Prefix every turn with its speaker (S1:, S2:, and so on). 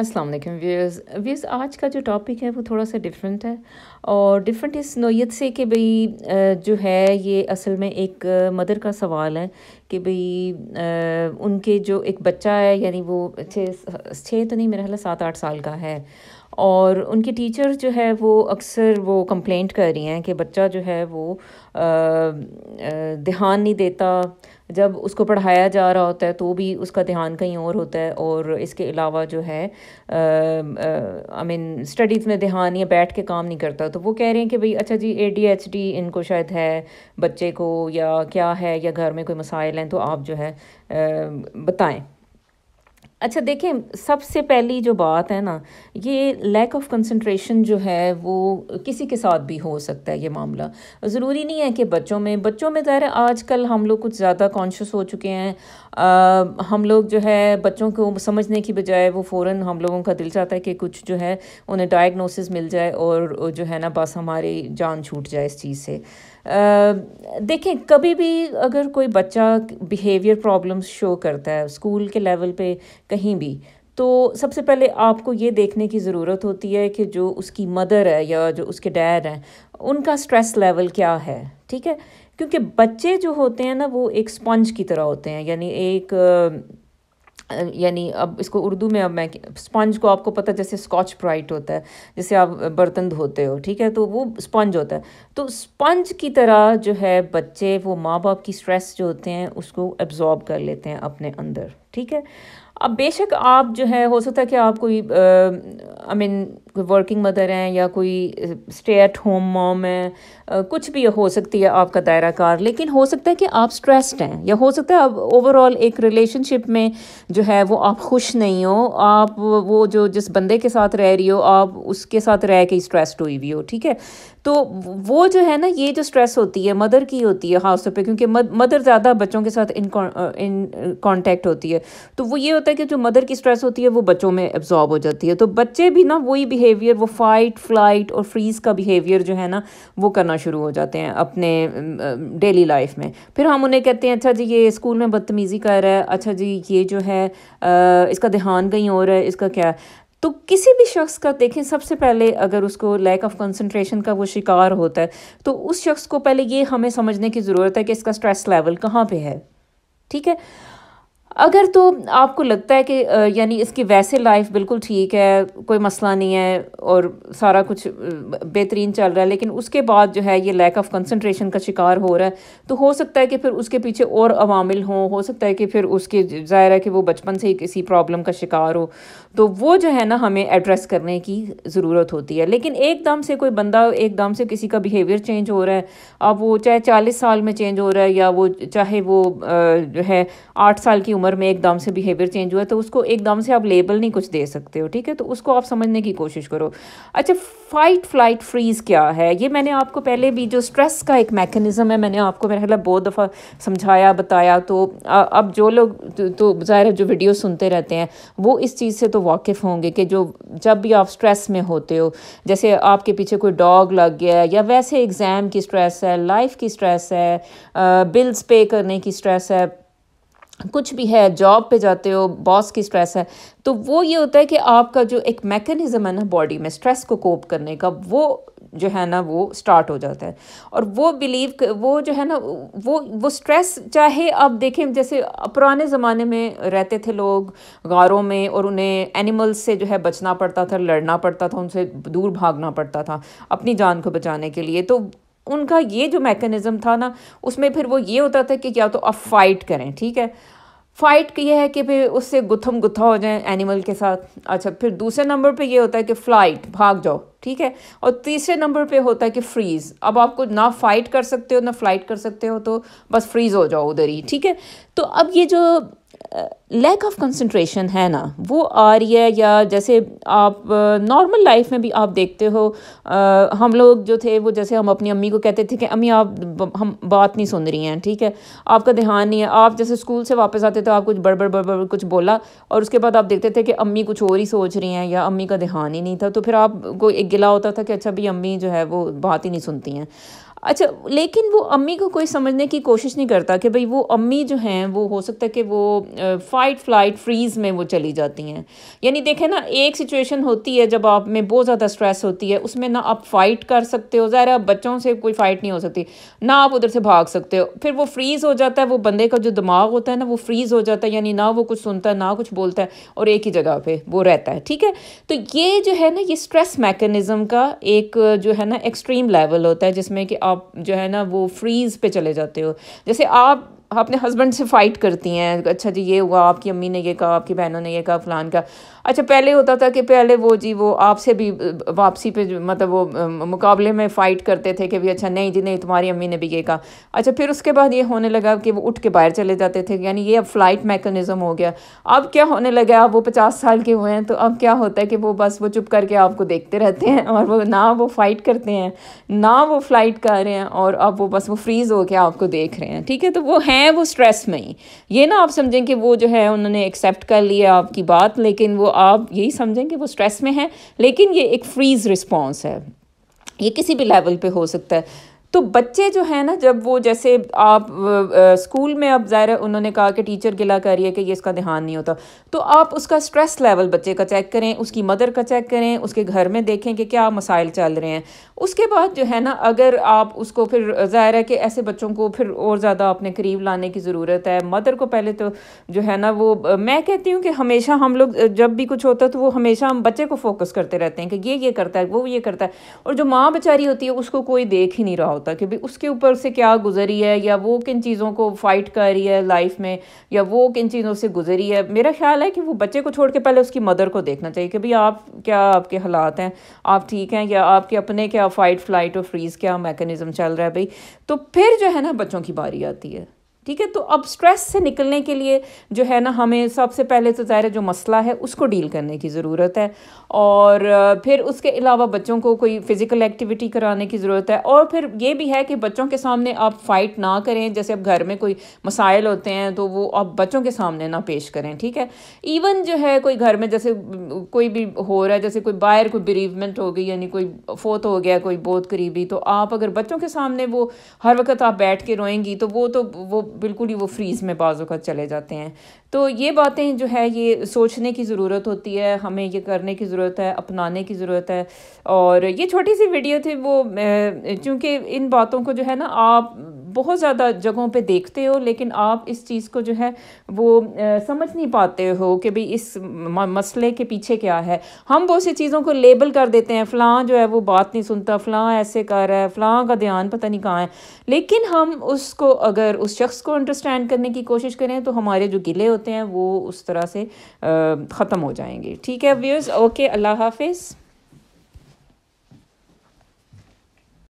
S1: अस्सलाम वालेकुम viewers viewers आज का जो टॉपिक है वो थोड़ा सा डिफरेंट है और डिफरेंट इस नोयत से कि भई जो है ये असल में एक मदर का सवाल है कि भई उनके जो एक बच्चा है यानी वो छः छः तो नहीं मेरा ख्याल सात आठ साल का है और उनके टीचर जो है वो अक्सर वो कंप्लेंट कर रही हैं कि बच्चा जो है वो ध्यान नहीं देता जब उसको पढ़ाया जा रहा होता है तो भी उसका ध्यान कहीं और होता है और इसके अलावा जो है आई मीन स्टडीज़ में ध्यान या बैठ के काम नहीं करता तो वो कह रहे हैं कि भाई अच्छा जी ए डी एच डी इनको शायद है बच्चे को या क्या है या घर में कोई मसाइल हैं तो आप जो है बताएं अच्छा देखिए सबसे पहली जो बात है ना ये लैक ऑफ कंसंट्रेशन जो है वो किसी के साथ भी हो सकता है ये मामला ज़रूरी नहीं है कि बच्चों में बच्चों में ज़ाहिर आजकल हम लोग कुछ ज़्यादा कॉन्शियस हो चुके हैं आ, हम लोग जो है बच्चों को समझने की बजाय वो फ़ौर हम लोगों का दिल चाहता है कि कुछ जो है उन्हें डायग्नोसिस मिल जाए और जो है ना बस हमारी जान छूट जाए इस चीज़ से देखें कभी भी अगर कोई बच्चा बिहेवियर प्रॉब्लम्स शो करता है स्कूल के लेवल पे कहीं भी तो सबसे पहले आपको ये देखने की ज़रूरत होती है कि जो उसकी मदर है या जो उसके डैड हैं उनका स्ट्रेस लेवल क्या है ठीक है क्योंकि बच्चे जो होते हैं ना वो एक स्पंज की तरह होते हैं यानी एक यानी अब इसको उर्दू में अब मैं स्पंज को आपको पता जैसे स्कॉच ब्राइट होता है जैसे आप बर्तन धोते हो ठीक है तो वो स्पंज होता है तो स्पंज की तरह जो है बच्चे वो माँ बाप की स्ट्रेस जो होते हैं उसको एब्जॉर्ब कर लेते हैं अपने अंदर ठीक है अब बेशक आप जो है हो सकता है कि आप कोई आई मीन कोई वर्किंग मदर हैं या कोई स्टे एट होम मॉम है आ, कुछ भी हो सकती है आपका दायरा कार लेकिन हो सकता है कि आप स्ट्रेस्ड हैं या हो सकता है आप ओवरऑल एक रिलेशनशिप में जो है वो आप खुश नहीं हो आप वो जो जिस बंदे के साथ रह रही हो आप उसके साथ रह के स्ट्रेस्ड हुई भी हो ठीक है तो वो जो है ना ये जो स्ट्रेस होती है मदर की होती है खास तौर पर क्योंकि मदर ज़्यादा बच्चों के साथ इन इन कॉन्टैक्ट होती है तो वो ये होता है कि जो मदर की स्ट्रेस होती है वो बच्चों में एब्जॉर्ब हो जाती है तो बच्चे भी ना वही बिहेवियर वो फाइट फ्लाइट और फ्रीज़ का बिहेवियर जो है ना वो करना शुरू हो जाते हैं अपने डेली um, लाइफ uh, में फिर हम उन्हें कहते हैं अच्छा जी ये स्कूल में बदतमीज़ी कर रहा है अच्छा जी ये जो है uh, इसका ध्यान कहीं और है इसका क्या तो किसी भी शख्स का देखें सबसे पहले अगर उसको लैक ऑफ कंसंट्रेशन का वो शिकार होता है तो उस शख्स को पहले ये हमें समझने की ज़रूरत है कि इसका स्ट्रेस लेवल कहाँ पे है ठीक है अगर तो आपको लगता है कि यानी इसकी वैसे लाइफ बिल्कुल ठीक है कोई मसला नहीं है और सारा कुछ बेहतरीन चल रहा है लेकिन उसके बाद जो है ये लैक ऑफ कंसंट्रेशन का शिकार हो रहा है तो हो सकता है कि फिर उसके पीछे और अवामिल हों हो सकता है कि फिर उसके ज़ाहिर है कि वो बचपन से ही किसी प्रॉब्लम का शिकार हो तो वो जो है ना हमें एड्रेस करने की ज़रूरत होती है लेकिन एकदम से कोई बंदा एकदम से किसी का बिहेवियर चेंज हो रहा है अब वो चाहे चालीस साल में चेंज हो रहा है या वो चाहे वो जो है आठ साल की उम्र में एकदम से बिहेवियर चेंज हुआ तो उसको एकदम से आप लेबल नहीं कुछ दे सकते हो ठीक है तो उसको आप समझने की कोशिश करो अच्छा फाइट फ्लाइट फ्रीज क्या है ये मैंने आपको पहले भी जो स्ट्रेस का एक मैकेनिज़्म है मैंने आपको मेरा ख्याल बहुत दफ़ा समझाया बताया तो अब जो लोग तो, तो ज़ाहिर जो वीडियो सुनते रहते हैं वो इस चीज़ से तो वाकिफ़ होंगे कि जो जब भी आप स्ट्रेस में होते हो जैसे आपके पीछे कोई डॉग लग गया है या वैसे एग्ज़ाम की स्ट्रेस है लाइफ की स्ट्रेस है बिल्स पे करने की स्ट्रेस है कुछ भी है जॉब पे जाते हो बॉस की स्ट्रेस है तो वो ये होता है कि आपका जो एक मैकेनिज़्म है ना बॉडी में स्ट्रेस को कोप करने का वो जो है ना वो स्टार्ट हो जाता है और वो बिलीव वो जो है ना वो वो स्ट्रेस चाहे आप देखें जैसे पुराने ज़माने में रहते थे लोग गारों में और उन्हें एनिमल्स से जो है बचना पड़ता था लड़ना पड़ता था उनसे दूर भागना पड़ता था अपनी जान को बचाने के लिए तो उनका ये जो मैकेनिज़्म था ना उसमें फिर वो ये होता था कि या तो आप फाइट करें ठीक है फाइट ये है कि फिर उससे गुथम गुत्था हो जाए एनिमल के साथ अच्छा फिर दूसरे नंबर पे ये होता है कि फ्लाइट भाग जाओ ठीक है और तीसरे नंबर पे होता है कि फ्रीज़ अब आपको ना फाइट कर सकते हो ना फ्लाइट कर सकते हो तो बस फ्रीज़ हो जाओ उधर ही ठीक है तो अब ये जो लैक ऑफ कंसंट्रेशन है ना वो आ रही है या जैसे आप नॉर्मल लाइफ में भी आप देखते हो आ, हम लोग जो थे वो जैसे हम अपनी अम्मी को कहते थे कि अम्मी आप हम बात नहीं सुन रही हैं ठीक है आपका ध्यान नहीं है आप जैसे स्कूल से वापस आते थे तो आप कुछ बड़बड़ बड़बड़ बड़ कुछ बोला और उसके बाद आप देखते थे कि अम्मी कुछ और ही सोच रही हैं या अम्मी का ध्यान ही नहीं था तो फिर आपको एक गिला होता था कि अच्छा भाई अम्मी जो है वो बात ही नहीं सुनती हैं अच्छा लेकिन वो अम्मी को कोई समझने की कोशिश नहीं करता कि भाई वो अम्मी जो हैं वो हो सकता है कि वो फाइट फ्लाइट फ्रीज़ में वो चली जाती हैं यानी देखें ना एक सिचुएशन होती है जब आप में बहुत ज़्यादा स्ट्रेस होती है उसमें ना आप फ़ाइट कर सकते हो ज़ाहिर बच्चों से कोई फ़ाइट नहीं हो सकती ना आप उधर से भाग सकते हो फिर वो फ्रीज़ हो जाता है वो बंदे का जो दिमाग होता है ना वो फ्रीज़ हो जाता है यानी ना वो कुछ सुनता है ना कुछ बोलता है और एक ही जगह पर वो रहता है ठीक है तो ये जो है ना ये स्ट्रेस मैकेनिज़म का एक जो है ना एक्सट्रीम लेवल होता है जिसमें कि आप आप जो है ना वो फ्रीज़ पे चले जाते हो जैसे आप अपने हस्बैंड से फ़ाइट करती हैं अच्छा जी ये हुआ आपकी अम्मी ने ये कहा आपकी बहनों ने ये कहा फ़लान का अच्छा पहले होता था कि पहले वो जी वो आपसे भी वापसी पे मतलब वो मुकाबले में फ़ाइट करते थे कि भी अच्छा नहीं जी नहीं तुम्हारी अम्मी ने भी ये कहा अच्छा फिर उसके बाद ये होने लगा कि वो उठ के बाहर चले जाते थे यानी ये अब फ़्लाइट मेकनिज़म हो गया अब क्या होने लगा अब वो पचास साल के हुए हैं तो अब क्या होता है कि वो बस वो चुप करके आपको देखते रहते हैं और वो ना वो फ़ाइट करते हैं ना वो फ़्लाइट कर रहे हैं और अब वो बस वो फ्रीज़ होकर आपको देख रहे हैं ठीक है तो वो हैं हैं वो स्ट्रेस में ही ये ना आप समझें कि वो जो है उन्होंने एक्सेप्ट कर लिया आपकी बात लेकिन वो आप यही समझें कि वो स्ट्रेस में है लेकिन ये एक फ्रीज रिस्पॉन्स है ये किसी भी लेवल पे हो सकता है तो बच्चे जो है ना जब वो जैसे आप स्कूल में अब ज़ाहिर उन्होंने कहा कि टीचर गिला कर रही है कि ये इसका ध्यान नहीं होता तो आप उसका स्ट्रेस लेवल बच्चे का चेक करें उसकी मदर का चेक करें उसके घर में देखें कि क्या मसाइल चल रहे हैं उसके बाद जो है ना अगर आप उसको फिर ज़ाहिर है कि ऐसे बच्चों को फिर और ज़्यादा अपने करीब लाने की ज़रूरत है मदर को पहले तो जो है ना वो मैं कहती हूँ कि हमेशा हम लोग जब भी कुछ होता है तो वो हमेशा हम बच्चे को फोकस करते रहते हैं कि ये ये करता है वो ये करता है और जो माँ बेचारी होती है उसको कोई देख ही नहीं रहा होता होता कि भाई उसके ऊपर से क्या गुजरी है या वो किन चीज़ों को फाइट कर रही है लाइफ में या वो किन चीज़ों से गुजरी है मेरा ख्याल है कि वो बच्चे को छोड़ के पहले उसकी मदर को देखना चाहिए कि भाई आप क्या आपके हालात हैं आप ठीक हैं या आपके अपने क्या फ़ाइट फ्लाइट और फ्रीज़ क्या मेकनिज़म चल रहा है भाई तो फिर जो है ना बच्चों की बारी आती है ठीक है तो अब स्ट्रेस से निकलने के लिए जो है ना हमें सबसे पहले तो ज़ाहिर जो मसला है उसको डील करने की ज़रूरत है और फिर उसके अलावा बच्चों को कोई फ़िज़िकल एक्टिविटी कराने की ज़रूरत है और फिर ये भी है कि बच्चों के सामने आप फ़ाइट ना करें जैसे अब घर में कोई मसाइल होते हैं तो वो आप बच्चों के सामने ना पेश करें ठीक है इवन जो है कोई घर में जैसे कोई भी हो रहा है जैसे कोई बाहर कोई बिरीवमेंट हो गई यानी कोई फोत हो गया कोई बहुत करीबी तो आप अगर बच्चों के सामने वो हर वक्त आप बैठ के रोएंगी तो वो तो वो बिल्कुल ही वो फ्रीज़ में बाज़ों का चले जाते हैं तो ये बातें जो है ये सोचने की ज़रूरत होती है हमें ये करने की ज़रूरत है अपनाने की ज़रूरत है और ये छोटी सी वीडियो थी वो चूँकि इन बातों को जो है ना आप बहुत ज़्यादा जगहों पे देखते हो लेकिन आप इस चीज़ को जो है वो आ, समझ नहीं पाते हो कि भाई इस मसले के पीछे क्या है हम बहुत सी चीज़ों को लेबल कर देते हैं फ़लाँ जो है वो बात नहीं सुनता फ़लाँ ऐसे कर रहा है फ़लाँ का ध्यान पता नहीं कहाँ है लेकिन हम उसको अगर उस शख्स को अंडरस्टैंड करने की कोशिश करें तो हमारे जो गिले होते हैं वो उस तरह से ख़त्म हो जाएंगे ठीक है व्यूज़ ओके अल्लाह हाफिज़